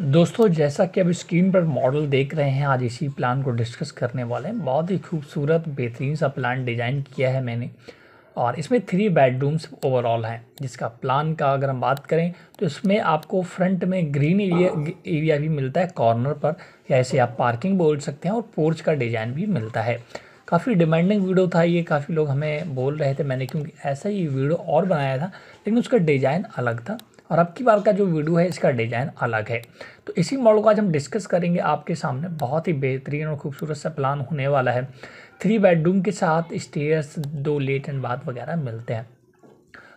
दोस्तों जैसा कि अब स्क्रीन पर मॉडल देख रहे हैं आज इसी प्लान को डिस्कस करने वाले हैं बहुत ही खूबसूरत बेहतरीन सा प्लान डिज़ाइन किया है मैंने और इसमें थ्री बेडरूम्स ओवरऑल हैं जिसका प्लान का अगर हम बात करें तो इसमें आपको फ्रंट में ग्रीन एरिया एरिया भी मिलता है कॉर्नर पर या ऐसे आप पार्किंग बोल सकते हैं और पोर्च का डिज़ाइन भी मिलता है काफ़ी डिमांडिंग वीडियो था ये काफ़ी लोग हमें बोल रहे थे मैंने क्योंकि ऐसा ही वीडियो और बनाया था लेकिन उसका डिज़ाइन अलग था और अब की बार का जो वीडियो है इसका डिज़ाइन अलग है तो इसी मॉडल को आज हम डिस्कस करेंगे आपके सामने बहुत ही बेहतरीन और खूबसूरत सा प्लान होने वाला है थ्री बेडरूम के साथ स्टेयर्स दो लेट एंड बाथ वगैरह मिलते हैं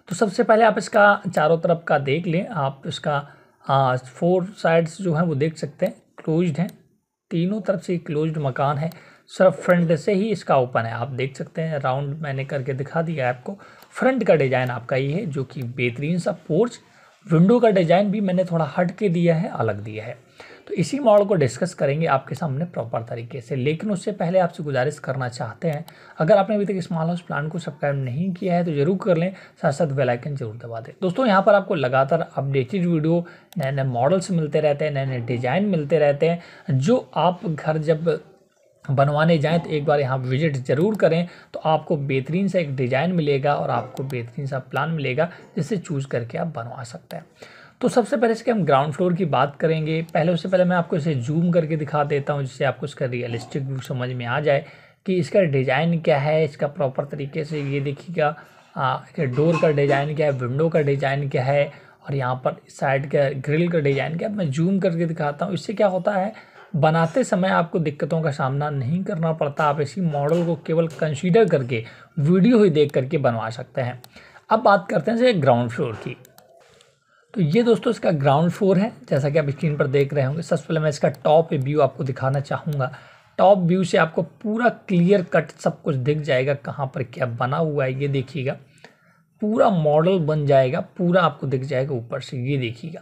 तो सबसे पहले आप इसका चारों तरफ का देख लें आप इसका फोर साइड्स जो हैं वो देख सकते हैं क्लोज्ड हैं तीनों तरफ से क्लोज्ड मकान है सिर्फ फ्रंट से ही इसका ओपन है आप देख सकते हैं राउंड मैंने करके दिखा दिया है आपको फ्रंट का डिज़ाइन आपका ये है जो कि बेहतरीन सा पोर्च विंडो का डिज़ाइन भी मैंने थोड़ा हट के दिया है अलग दिया है तो इसी मॉडल को डिस्कस करेंगे आपके सामने प्रॉपर तरीके से लेकिन उससे पहले आपसे गुजारिश करना चाहते हैं अगर आपने अभी तक स्मॉल हाउस प्लान को सब्सक्राइब नहीं किया है तो जरूर कर लें साथ साथ वेलाइकन जरूर दबा दें दोस्तों यहाँ पर आपको लगातार अपडेटेड वीडियो नए नए मॉडल्स मिलते रहते हैं नए नए डिज़ाइन मिलते रहते हैं जो आप घर जब बनवाने जाएँ तो एक बार यहाँ विजिट ज़रूर करें तो आपको बेहतरीन सा एक डिज़ाइन मिलेगा और आपको बेहतरीन सा प्लान मिलेगा जिससे चूज़ करके आप बनवा सकते हैं तो सबसे पहले इसके हम ग्राउंड फ्लोर की बात करेंगे पहले उससे पहले मैं आपको इसे जूम करके दिखा देता हूँ जिससे आपको इसका रियलिस्टिक व्यू समझ में आ जाए कि इसका डिज़ाइन क्या है इसका प्रॉपर तरीके से ये देखिएगा डोर का डिज़ाइन क्या है विंडो का डिज़ाइन क्या है और यहाँ पर साइड का ग्रिल का डिज़ाइन क्या मैं जूम करके दिखाता हूँ इससे क्या होता है बनाते समय आपको दिक्कतों का सामना नहीं करना पड़ता आप इसी मॉडल को केवल कंसीडर करके वीडियो ही देख करके बनवा सकते हैं अब बात करते हैं ग्राउंड फ्लोर की तो ये दोस्तों इसका ग्राउंड फ्लोर है जैसा कि आप स्क्रीन पर देख रहे होंगे सबसे पहले मैं इसका टॉप व्यू आपको दिखाना चाहूँगा टॉप व्यू से आपको पूरा क्लियर कट सब कुछ दिख जाएगा कहाँ पर क्या बना हुआ है ये देखिएगा पूरा मॉडल बन जाएगा पूरा आपको दिख जाएगा ऊपर से ये देखिएगा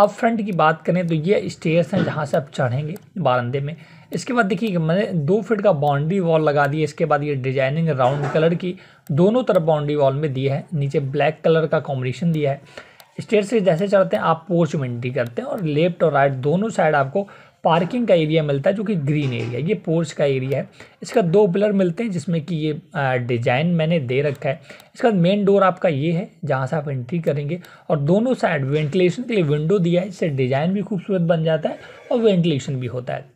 अब फ्रंट की बात करें तो ये स्टेयर्स हैं जहाँ से आप चढ़ेंगे बारंदे में इसके बाद देखिए मैंने दो फिट का बाउंड्री वॉल लगा दी है इसके बाद ये डिजाइनिंग राउंड कलर की दोनों तरफ बाउंड्री वॉल में दी है नीचे ब्लैक कलर का कॉम्बिनेशन दिया है स्टेयर से जैसे चढ़ते हैं आप पोर्च में एंट्री करते हैं और लेफ्ट और राइट दोनों साइड आपको पार्किंग का एरिया मिलता है जो कि ग्रीन एरिया ये पोर्च का एरिया है इसका दो पिलर मिलते हैं जिसमें कि ये डिजाइन मैंने दे रखा है इसका मेन डोर आपका ये है जहाँ से आप एंट्री करेंगे और दोनों साइड वेंटिलेशन के लिए विंडो दिया है इससे डिजाइन भी खूबसूरत बन जाता है और वेंटिलेशन भी होता है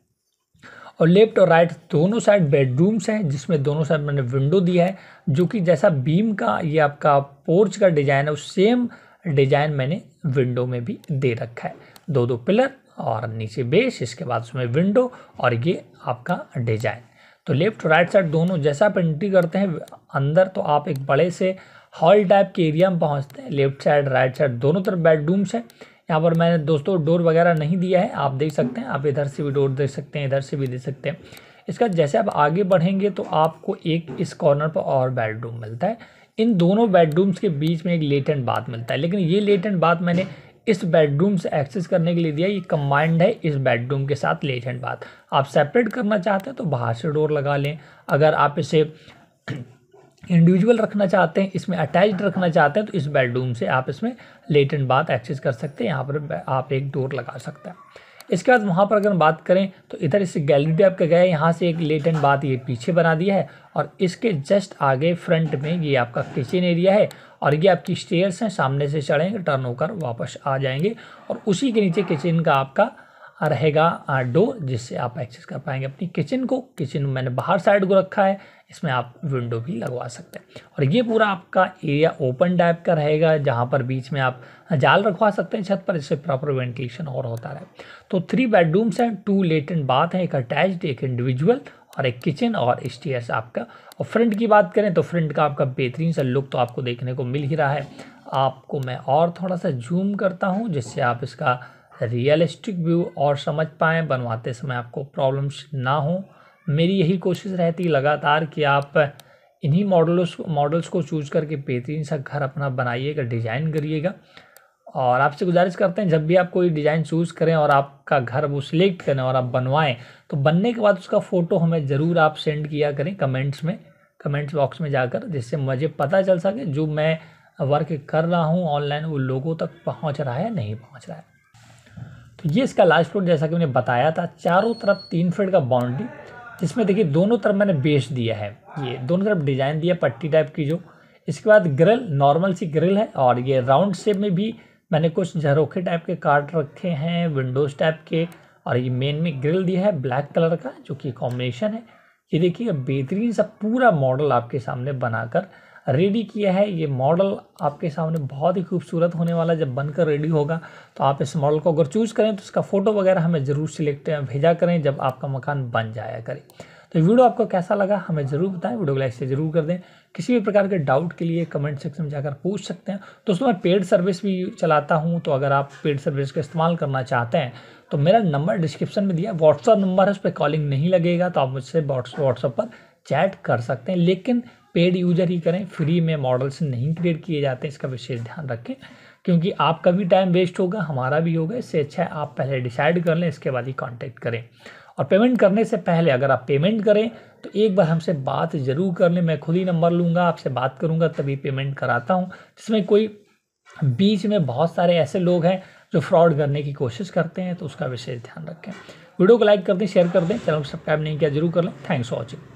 और लेफ्ट और राइट दोनों साइड बेडरूम्स हैं जिसमें दोनों साइड मैंने विंडो दिया है जो कि जैसा बीम का ये आपका पोर्च का डिज़ाइन है उस सेम डिज़ाइन मैंने विंडो में भी दे रखा है दो दो पिलर और नीचे बेस इसके बाद उसमें विंडो और ये आपका डिजाइन तो लेफ्ट राइट साइड दोनों जैसा आप एंट्री करते हैं अंदर तो आप एक बड़े से हॉल टाइप के एरिया में पहुंचते हैं लेफ्ट साइड राइट साइड दोनों तरफ बेडरूम्स हैं यहाँ पर मैंने दोस्तों डोर वगैरह नहीं दिया है आप देख सकते हैं आप इधर से भी डोर देख सकते हैं इधर से भी देख सकते हैं इसका जैसे आप आगे बढ़ेंगे तो आपको एक इस कॉर्नर पर और बेडरूम मिलता है इन दोनों बेडरूम्स के बीच में एक लेटेंट बात मिलता है लेकिन ये लेटेंट बात मैंने इस बेडरूम से एक्सेस करने के लिए दिया ये कम्बाइंड है इस बेडरूम के साथ लेजेंड बात आप सेपरेट करना चाहते हैं तो बाहर से डोर लगा लें अगर आप इसे इंडिविजुअल रखना चाहते हैं इसमें अटैच्ड रखना चाहते हैं तो इस बेडरूम से आप इसमें लेटेंट बात एक्सेस कर सकते हैं यहाँ पर आप एक डोर लगा सकते हैं इसके बाद वहाँ पर अगर बात करें तो इधर इस गैलरी टाइप का गया है यहाँ से एक लेटेंट बात ये पीछे बना दिया है और इसके जस्ट आगे फ्रंट में ये आपका किचन एरिया है और ये आपकी स्टेयर्स हैं सामने से चढ़ेंगे टर्न होकर वापस आ जाएंगे और उसी के नीचे किचन का आपका रहेगा डोर जिससे आप एक्सेस कर पाएंगे अपनी किचन को किचन मैंने बाहर साइड को रखा है इसमें आप विंडो भी लगवा सकते हैं और ये पूरा आपका एरिया ओपन टाइप का रहेगा जहाँ पर बीच में आप जाल रखवा सकते हैं छत पर इससे प्रॉपर वेंटिलेशन और होता रहे तो थ्री बेडरूम्स हैं टू लेट एंड बाथ है एक अटैच्ड एक इंडिविजुअल और एक किचन और स्टेयर्स आपका और फ्रंट की बात करें तो फ्रंट का आपका बेहतरीन सा लुक तो आपको देखने को मिल ही रहा है आपको मैं और थोड़ा सा जूम करता हूँ जिससे आप इसका रियलिस्टिक व्यू और समझ पाएँ बनवाते समय आपको प्रॉब्लम्स ना हो मेरी यही कोशिश रहती लगातार कि आप इन्हीं मॉडल्स मॉडल्स को चूज करके बेहतरीन सा घर अपना बनाइएगा डिज़ाइन करिएगा और आपसे गुजारिश करते हैं जब भी आप कोई डिज़ाइन चूज़ करें और आपका घर वो सिलेक्ट करें और आप बनवाएं तो बनने के बाद उसका फ़ोटो हमें ज़रूर आप सेंड किया करें कमेंट्स में कमेंट्स बॉक्स में जाकर जिससे मुझे पता चल सके जो मैं वर्क कर रहा हूँ ऑनलाइन वो लोगों तक पहुँच रहा है नहीं पहुँच रहा है तो ये इसका लास्ट फ्लोर जैसा कि मैंने बताया था चारों तरफ तीन फीट का बाउंड्री जिसमें देखिए दोनों तरफ मैंने बेस दिया है ये दोनों तरफ डिज़ाइन दिया पट्टी टाइप की जो इसके बाद ग्रिल नॉर्मल सी ग्रिल है और ये राउंड शेप में भी मैंने कुछ जरोखे टाइप के कार्ड रखे हैं विंडोज़ टाइप के और ये मेन में ग्रिल दिया है ब्लैक कलर का जो कि कॉम्बिनेशन है ये देखिए बेहतरीन सा पूरा मॉडल आपके सामने बनाकर रेडी किया है ये मॉडल आपके सामने बहुत ही खूबसूरत होने वाला जब बनकर रेडी होगा तो आप इस मॉडल को अगर चूज़ करें तो इसका फ़ोटो वगैरह हमें ज़रूर सिलेक्ट भेजा करें जब आपका मकान बन जाया करें तो वीडियो आपको कैसा लगा हमें ज़रूर बताएं वीडियो को लाइक से जरूर कर दें किसी भी प्रकार के डाउट के लिए कमेंट सेक्शन में जाकर पूछ सकते हैं दोस्तों मैं पेड सर्विस भी चलाता हूँ तो अगर आप पेड सर्विस का इस्तेमाल करना चाहते हैं तो मेरा नंबर डिस्क्रिप्शन में दिया व्हाट्सअप नंबर है उस पर कॉलिंग नहीं लगेगा तो आप मुझसे व्हाट्सअप पर चैट कर सकते हैं लेकिन पेड यूजर ही करें फ्री में मॉडल्स नहीं क्रिएट किए जाते इसका विशेष ध्यान रखें क्योंकि आपका भी टाइम वेस्ट होगा हमारा भी होगा इससे अच्छा है आप पहले डिसाइड कर लें इसके बाद ही कांटेक्ट करें और पेमेंट करने से पहले अगर आप पेमेंट करें तो एक बार हमसे बात ज़रूर कर लें मैं खुद ही नंबर लूँगा आपसे बात करूँगा तभी पेमेंट कराता हूँ जिसमें कोई बीच में बहुत सारे ऐसे लोग हैं जो फ्रॉड करने की कोशिश करते हैं तो उसका विशेष ध्यान रखें वीडियो को लाइक कर दें शेयर कर दें चैनल को सब्सक्राइब नहीं किया जरूर कर लें थैंक्स फॉर वॉचिंग